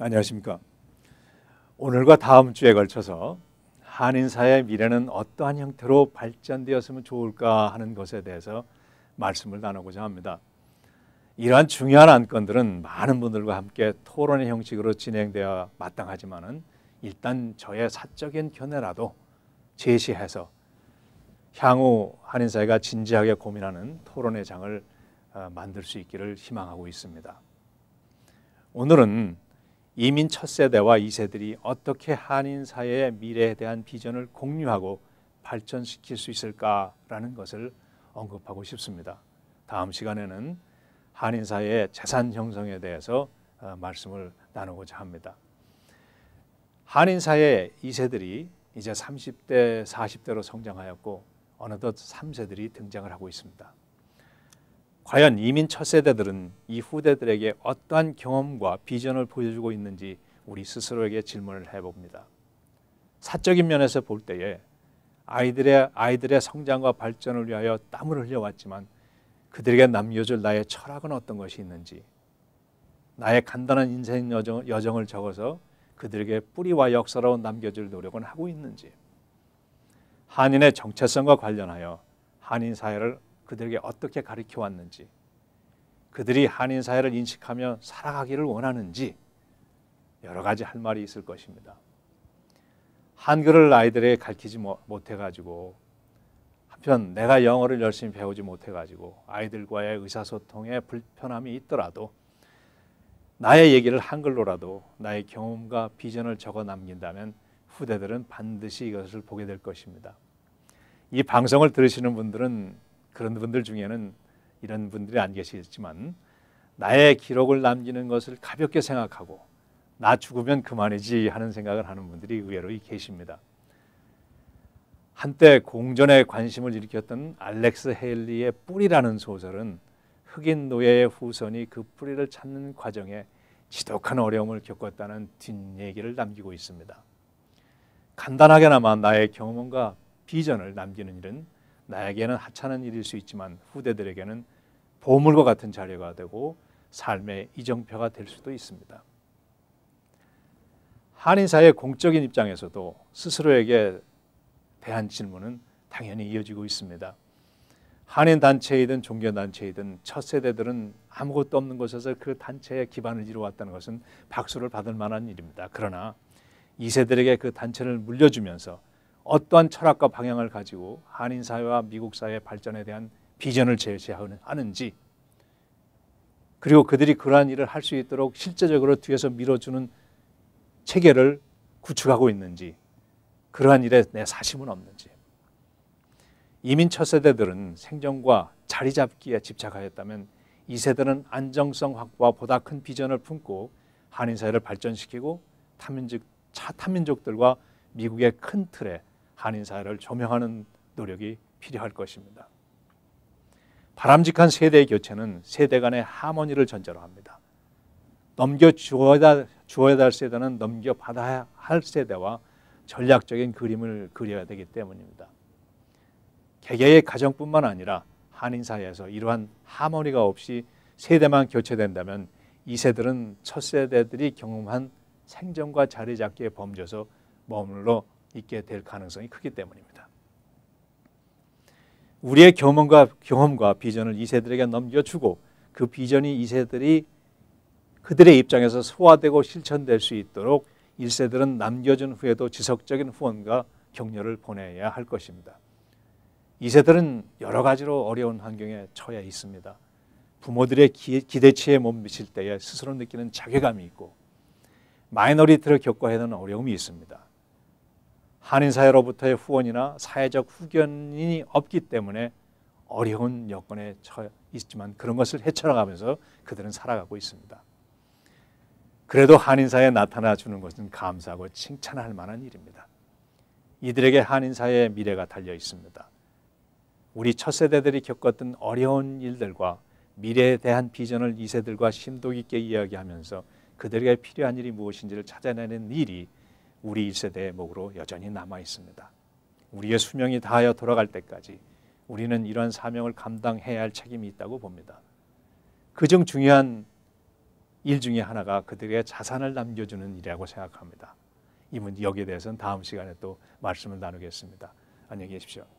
안녕하십니까. 오늘과 다음 주에 걸쳐서 한인사의 미래는 어떠한 형태로 발전되었으면 좋을까 하는 것에 대해서 말씀을 나누고자 합니다. 이러한 중요한 안건들은 많은 분들과 함께 토론의 형식으로 진행되어 마땅하지만은 일단 저의 사적인 견해라도 제시해서 향후 한인사회가 진지하게 고민하는 토론의 장을 어, 만들 수 있기를 희망하고 있습니다. 오늘은 이민 첫 세대와 이세들이 어떻게 한인 사회의 미래에 대한 비전을 공유하고 발전시킬 수 있을까라는 것을 언급하고 싶습니다. 다음 시간에는 한인 사회의 재산 형성에 대해서 어, 말씀을 나누고자 합니다. 한인 사회의 2세들이 이제 30대, 40대로 성장하였고 어느덧 3세들이 등장을 하고 있습니다. 과연 이민 첫 세대들은 이 후대들에게 어떠한 경험과 비전을 보여주고 있는지 우리 스스로에게 질문을 해봅니다. 사적인 면에서 볼 때에 아이들의 아이들의 성장과 발전을 위하여 땀을 흘려왔지만 그들에게 남겨줄 나의 철학은 어떤 것이 있는지 나의 간단한 인생 여정, 여정을 적어서 그들에게 뿌리와 역사로 남겨줄 노력은 하고 있는지 한인의 정체성과 관련하여 한인 사회를 그들에게 어떻게 가르쳐 왔는지, 그들이 한인 사회를 인식하며 살아가기를 원하는지 여러 가지 할 말이 있을 것입니다. 한글을 아이들에게 가르치지 못해 가지고 한편 내가 영어를 열심히 배우지 못해 가지고 아이들과의 의사소통에 불편함이 있더라도 나의 얘기를 한글로라도 나의 경험과 비전을 적어 남긴다면 후대들은 반드시 이것을 보게 될 것입니다. 이 방송을 들으시는 분들은 그런 분들 중에는 이런 분들이 안 계시겠지만 나의 기록을 남기는 것을 가볍게 생각하고 나 죽으면 그만이지 하는 생각을 하는 분들이 의외로 계십니다. 한때 공전에 관심을 일으켰던 알렉스 헤일리의 뿌리라는 소설은 흑인 노예의 후손이 그 뿌리를 찾는 과정에 지독한 어려움을 겪었다는 뒷얘기를 남기고 있습니다. 간단하게나마 나의 경험과 비전을 남기는 일은 나에게는 하찮은 일일 수 있지만 후대들에게는 보물과 같은 자료가 되고 삶의 이정표가 될 수도 있습니다. 한인사의 공적인 입장에서도 스스로에게 대한 질문은 당연히 이어지고 있습니다. 한인 단체이든 종교 단체이든 첫 세대들은 아무것도 없는 곳에서 그 단체의 기반을 이루어다는 것은 박수를 받을 만한 일입니다. 그러나 2세들에게 그 단체를 물려주면서 어떠한 철학과 방향을 가지고 한인 사회와 미국 사회의 발전에 대한 비전을 제시하는지 그리고 그들이 그러한 일을 할 수 있도록 실제적으로 뒤에서 밀어주는 체계를 구축하고 있는지 그러한 일에 내 사심은 없는지 이민 첫 세대들은 생존과 자리 잡기에 집착하였다면 이 세대는 안정성 확보와 보다 큰 비전을 품고 한인 사회를 발전시키고 타민족, 차, 타민족들과 미국의 큰 틀에 한인사회를 조명하는 노력이 필요할 것입니다. 바람직한 세대의 교체는 세대 간의 하모니를 전제로 합니다. 넘겨 주어야, 주어야 할 세대는 넘겨받아야 할 세대와 전략적인 그림을 그려야 되기 때문입니다. 개개의 가정뿐만 아니라 한인 사회에서 이러한 하모니가 없이 세대만 교체된다면 이 세들은 첫 세대들이 경험한 생존과 자리 잡기의 범죄서 머물러 있게 될 가능성이 크기 때문입니다. 우리의 경험과 경험과 비전을 2세들에게 넘겨주고 그 비전이 2세들이 그들의 입장에서 소화되고 실천될 수 있도록 1세들은 남겨준 후에도 지속적인 후원과 격려를 보내야 할 것입니다. 2세들은 여러 가지로 어려운 환경에 처해 있습니다. 부모들의 기, 기대치에 못 미칠 때에 스스로 느끼는 자괴감이 있고 마이너리티를 겪어야 하는 어려움이 있습니다. 한인사회로부터의 후원이나 사회적 후견이 없기 때문에 어려운 여건에 처해 있지만 그런 것을 헤쳐나가면서 그들은 살아가고 있습니다. 그래도 한인사회에 나타나 주는 것은 감사하고 칭찬할 만한 일입니다. 이들에게 한인사회의 미래가 달려 있습니다. 우리 첫 세대들이 겪었던 어려운 일들과 미래에 대한 비전을 2세들과 심도 깊게 이야기하면서 그들에게 필요한 일이 무엇인지를 찾아내는 일이 우리 이 세대의 목으로 여전히 남아 있습니다. 우리의 수명이 다하여 돌아갈 때까지 우리는 이러한 사명을 감당해야 할 책임이 있다고 봅니다. 그중 중요한 일 중에 하나가 그들의 자산을 남겨주는 일이라고 생각합니다. 이 문제 여기에 대해서는 다음 시간에 또 말씀을 나누겠습니다. 안녕히 계십시오.